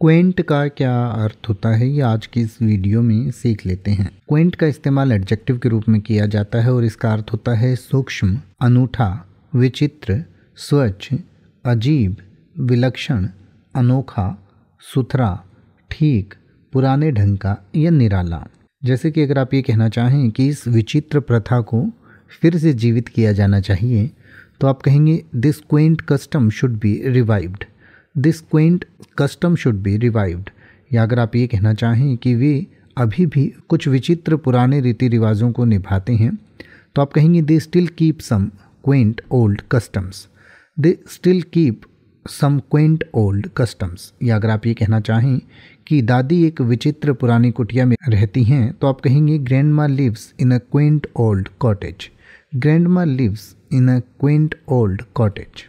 Quint का क्या अर्थ होता है ये आज की इस वीडियो में सीख लेते हैं क्वेंट का इस्तेमाल एडजेक्टिव के रूप में किया जाता है और इसका अर्थ होता है सूक्ष्म अनूठा विचित्र स्वच्छ अजीब विलक्षण अनोखा सुथरा ठीक पुराने ढंग का या निराला जैसे कि अगर आप ये कहना चाहें कि इस विचित्र प्रथा को फिर से जीवित किया जाना चाहिए तो आप कहेंगे this quaint custom should be revived this quaint custom should be revived या अगर आप ये कहना चाहें कि वे अभी भी कुछ विचित्र पुराने रीति रिवाजों को निभाते हैं तो आप कहेंगे they still keep some quaint old customs they still keep some quaint old customs या अगर आप ये कहना चाहें कि दादी एक विचित्र पुरानी कुटिया में रहती हैं तो आप कहेंगे grandma lives in a quaint old cottage grandma lives in a quaint old cottage